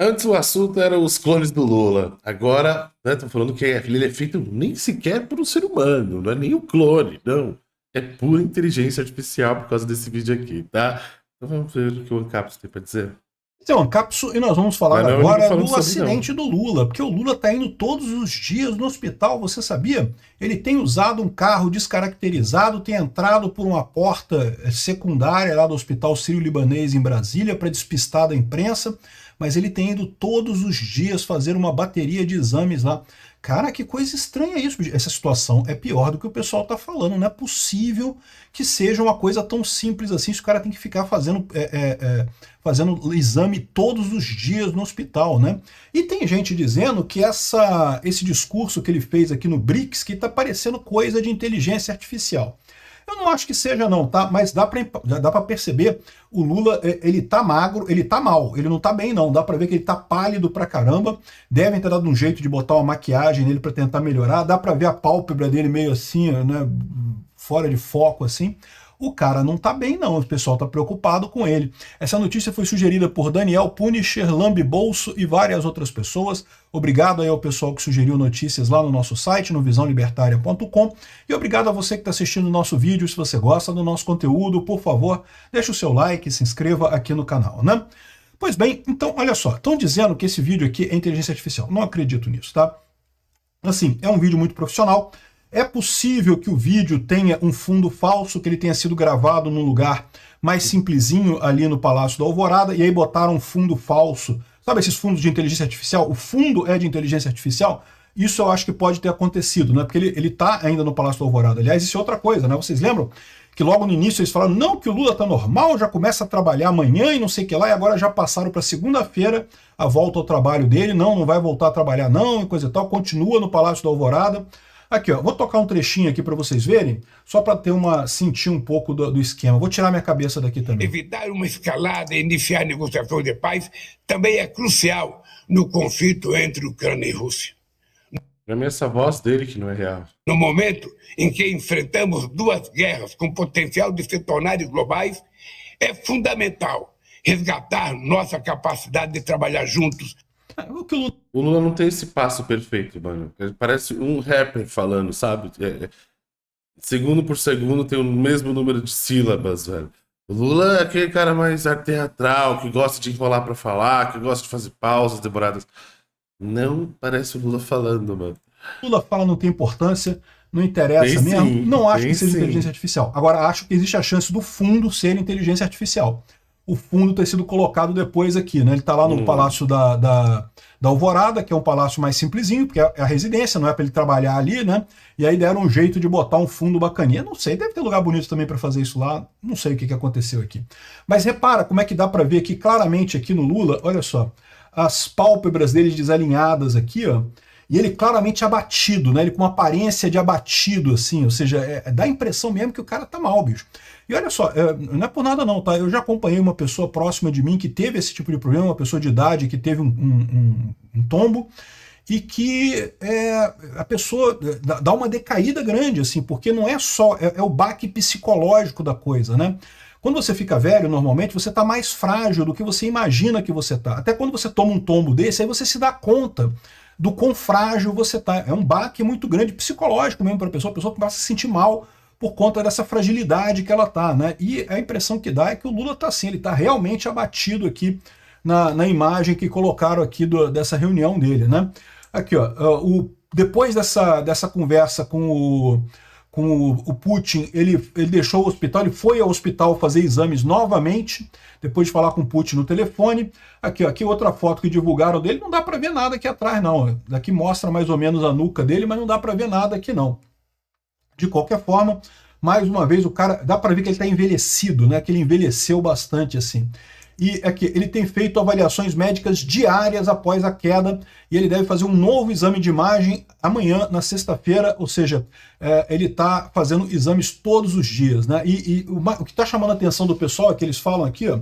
Antes o assunto era os clones do Lula. Agora, né, estão falando que ele é feito nem sequer por um ser humano, não é nem um clone, não. É pura inteligência artificial por causa desse vídeo aqui, tá? Então vamos ver o que o Ancapsu tem para dizer. Então, Ancapsu, e nós vamos falar não, agora do acidente não. do Lula, porque o Lula está indo todos os dias no hospital, você sabia? Ele tem usado um carro descaracterizado, tem entrado por uma porta secundária lá do Hospital Sírio-Libanês em Brasília para despistar da imprensa mas ele tem ido todos os dias fazer uma bateria de exames lá. Cara, que coisa estranha isso. Essa situação é pior do que o pessoal está falando. Não é possível que seja uma coisa tão simples assim. Se o cara tem que ficar fazendo, é, é, é, fazendo exame todos os dias no hospital, né? E tem gente dizendo que essa, esse discurso que ele fez aqui no BRICS que está parecendo coisa de inteligência artificial. Eu não acho que seja não, tá? Mas dá para dá para perceber, o Lula, é, ele tá magro, ele tá mal, ele não tá bem não, dá para ver que ele tá pálido pra caramba. Devem ter dado um jeito de botar uma maquiagem nele para tentar melhorar, dá para ver a pálpebra dele meio assim, né, fora de foco assim o cara não tá bem não, o pessoal tá preocupado com ele. Essa notícia foi sugerida por Daniel Punisher, Lambi Bolso e várias outras pessoas. Obrigado aí ao pessoal que sugeriu notícias lá no nosso site, no visãolibertaria.com. E obrigado a você que está assistindo o nosso vídeo. Se você gosta do nosso conteúdo, por favor, deixa o seu like e se inscreva aqui no canal, né? Pois bem, então olha só, estão dizendo que esse vídeo aqui é inteligência artificial. Não acredito nisso, tá? Assim, é um vídeo muito profissional, é possível que o vídeo tenha um fundo falso, que ele tenha sido gravado num lugar mais simplesinho ali no Palácio da Alvorada, e aí botaram um fundo falso. Sabe esses fundos de inteligência artificial? O fundo é de inteligência artificial? Isso eu acho que pode ter acontecido, né? Porque ele está ainda no Palácio da Alvorada. Aliás, isso é outra coisa, né? Vocês lembram que logo no início eles falaram não que o Lula tá normal, já começa a trabalhar amanhã e não sei o que lá, e agora já passaram para segunda-feira a volta ao trabalho dele, não, não vai voltar a trabalhar não, e coisa e tal, continua no Palácio da Alvorada. Aqui, ó, vou tocar um trechinho aqui para vocês verem, só para ter uma sentir um pouco do, do, esquema. Vou tirar minha cabeça daqui também. Evitar uma escalada e iniciar negociações de paz também é crucial no conflito entre Ucrânia e Rússia. Para mim, essa voz dele que não é real. No momento em que enfrentamos duas guerras com potencial de se tornarem globais, é fundamental resgatar nossa capacidade de trabalhar juntos é o, Lula... o Lula não tem esse passo perfeito, mano. Ele parece um rapper falando, sabe? É, é... segundo por segundo tem o mesmo número de sílabas, velho. O Lula é aquele cara mais teatral, que gosta de enrolar para falar, que gosta de fazer pausas demoradas. Não parece o Lula falando, mano. Lula fala não tem é importância, não interessa tem mesmo. Sim, não acho que seja sim. inteligência artificial. Agora, acho que existe a chance do fundo ser inteligência artificial o fundo ter sido colocado depois aqui, né? Ele está lá no hum. Palácio da, da, da, Alvorada, que é um palácio mais simplesinho, porque é, é a residência, não é para ele trabalhar ali, né? E aí deram um jeito de botar um fundo bacaninha. Não sei, deve ter lugar bonito também para fazer isso lá. Não sei o que, que aconteceu aqui. Mas repara como é que dá para ver aqui claramente aqui no Lula, olha só, as pálpebras dele desalinhadas aqui, ó. E ele claramente abatido, né? Ele com aparência de abatido, assim, ou seja, é, é, dá a impressão mesmo que o cara tá mal, bicho. E olha só, é, não é por nada não, tá? Eu já acompanhei uma pessoa próxima de mim que teve esse tipo de problema, uma pessoa de idade que teve um, um, um, um tombo, e que é, a pessoa é, dá uma decaída grande, assim, porque não é só, é, é, o baque psicológico da coisa, né? Quando você fica velho, normalmente você está mais frágil do que você imagina que você está. Até quando você toma um tombo desse, aí você se dá conta do quão frágil você está. É um baque muito grande psicológico mesmo para a pessoa, a pessoa começa a se sentir mal por conta dessa fragilidade que ela tá, né? E a impressão que dá é que o Lula tá assim, ele tá realmente abatido aqui na, na imagem que colocaram aqui do, dessa reunião dele, né? Aqui, ó, o, depois dessa, dessa conversa com o com o, Putin, ele, ele deixou o hospital, ele foi ao hospital fazer exames novamente, depois de falar com o Putin no telefone. Aqui, ó, aqui outra foto que divulgaram dele, não dá para ver nada aqui atrás não. Daqui mostra mais ou menos a nuca dele, mas não dá para ver nada aqui não. De qualquer forma, mais uma vez o cara, dá para ver que ele está envelhecido, né? Que ele envelheceu bastante assim e é que ele tem feito avaliações médicas diárias após a queda e ele deve fazer um novo exame de imagem amanhã, na sexta-feira, ou seja, é, ele está fazendo exames todos os dias. Né? E, e o, o, que está chamando a atenção do pessoal, é que eles falam aqui, ó,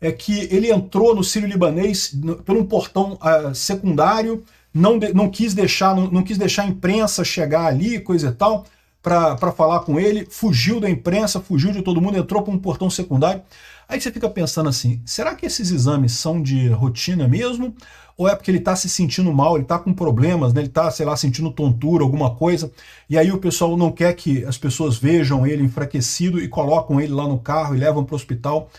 é que ele entrou no sírio-libanês por um portão uh, secundário, não, de, não, quis deixar, não, não quis deixar a imprensa chegar ali, coisa e tal, para falar com ele, fugiu da imprensa, fugiu de todo mundo, entrou por um portão secundário. Aí você fica pensando assim: será que esses exames são de rotina mesmo? Ou é porque ele está se sentindo mal, ele está com problemas, né? ele está, sei lá, sentindo tontura, alguma coisa, e aí o pessoal não quer que as pessoas vejam ele enfraquecido e colocam ele lá no carro e levam para o hospital.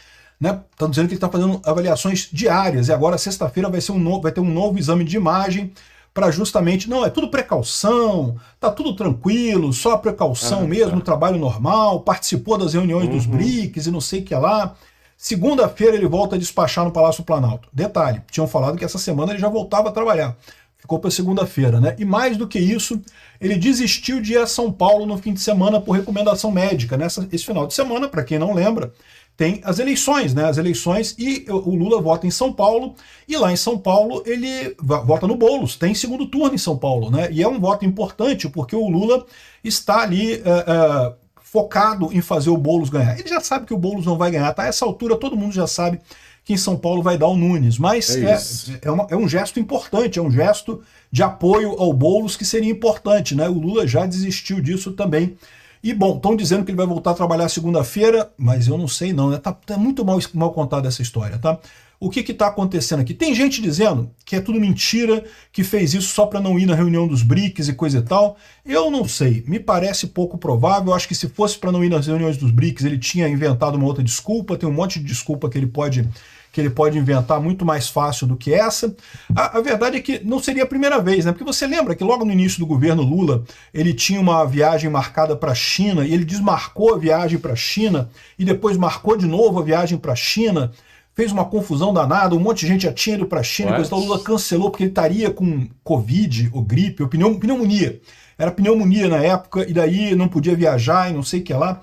Estão né? dizendo que ele está fazendo avaliações diárias, e agora sexta-feira vai, ser um novo, vai ter um novo exame de imagem para justamente, não, é tudo precaução, tá tudo tranquilo, só precaução ah, mesmo, tá. trabalho normal, participou das reuniões uhum. dos BRICS e não sei o que lá. Segunda-feira ele volta a despachar no Palácio Planalto. Detalhe, tinham falado que essa semana ele já voltava a trabalhar. Ficou para segunda-feira, né? E mais do que isso, ele desistiu de ir a São Paulo no fim de semana por recomendação médica. Nessa, né? esse final de semana, para quem não lembra, tem as eleições, né? As eleições e o Lula vota em São Paulo e lá em São Paulo ele vota no Bolos. Tem segundo turno em São Paulo, né? E é um voto importante porque o Lula está ali uh, uh, focado em fazer o Boulos ganhar. Ele já sabe que o Boulos não vai ganhar, tá? A essa altura todo mundo já sabe que em São Paulo vai dar o Nunes, mas é, é, é, uma, é um gesto importante, é um gesto de apoio ao Boulos que seria importante, né? O Lula já desistiu disso também. E bom, estão dizendo que ele vai voltar a trabalhar segunda-feira, mas eu não sei não, né? Tá, tá muito mal, mal contada essa história, tá? o que está acontecendo aqui? Tem gente dizendo que é tudo mentira, que fez isso só para não ir na reunião dos BRICS e coisa e tal. Eu não sei, me parece pouco provável. Eu acho que se fosse para não ir nas reuniões dos BRICS, ele tinha inventado uma outra desculpa. Tem um monte de desculpa que ele pode que ele pode inventar muito mais fácil do que essa. A, a, verdade é que não seria a primeira vez, né? Porque você lembra que logo no início do governo Lula, ele tinha uma viagem marcada para a China e ele desmarcou a viagem para a China e depois marcou de novo a viagem para a China fez uma confusão danada, um monte de gente já tinha ido para a China, coisa, então o Lula cancelou porque ele estaria com Covid ou gripe ou pneumonia. Era pneumonia na época, e daí não podia viajar e não sei o que lá.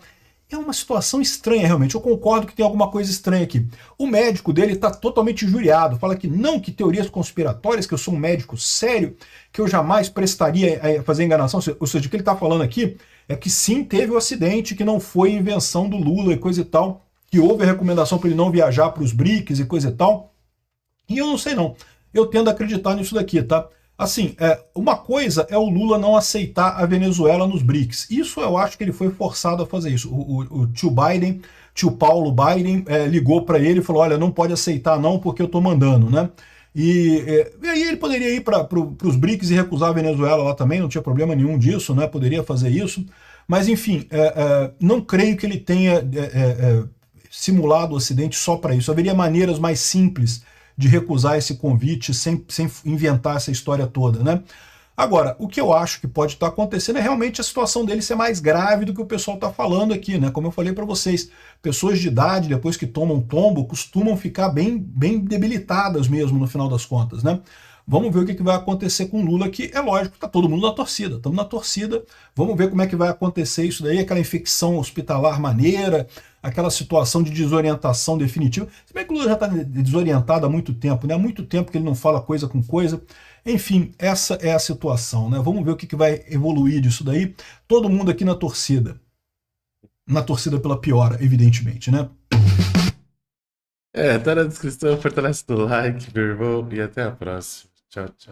É uma situação estranha, realmente. Eu concordo que tem alguma coisa estranha aqui. O médico dele está totalmente injuriado, fala que não, que teorias conspiratórias, que eu sou um médico sério, que eu jamais prestaria a é, fazer enganação. Ou seja, o que ele está falando aqui é que sim, teve o um acidente, que não foi invenção do Lula e coisa e tal que houve a recomendação para ele não viajar para os BRICS e coisa e tal. E eu não sei não. Eu tendo a acreditar nisso daqui, tá? Assim, é, uma coisa é o Lula não aceitar a Venezuela nos BRICS. Isso eu acho que ele foi forçado a fazer isso. O, o, o tio Biden, tio Paulo Biden, é, ligou para ele e falou: olha, não pode aceitar não porque eu estou mandando, né? E, é, e, aí ele poderia ir para pro, os BRICS e recusar a Venezuela lá também, não tinha problema nenhum disso, né? Poderia fazer isso. Mas enfim, é, é, não creio que ele tenha é, simulado o acidente só para isso. Haveria maneiras mais simples de recusar esse convite sem, sem inventar essa história toda, né? Agora, o que eu acho que pode estar tá acontecendo é realmente a situação dele ser mais grave do que o pessoal está falando aqui, né? Como eu falei para vocês, pessoas de idade, depois que tomam tombo, costumam ficar bem, bem debilitadas mesmo no final das contas, né? Vamos ver o que, vai acontecer com Lula, que é lógico, está todo mundo na torcida, estamos na torcida, vamos ver como é que vai acontecer isso daí, aquela infecção hospitalar maneira, aquela situação de desorientação definitiva. Se bem que o Lula já está desorientado há muito tempo, né? há muito tempo que ele não fala coisa com coisa. Enfim, essa é a situação. Né? Vamos ver o que, que vai evoluir disso daí. Todo mundo aqui na torcida. Na torcida pela piora, evidentemente, né? É, tá na descrição, fortalece do like, meu irmão, e até a próxima. আচ্ছা আচ্ছা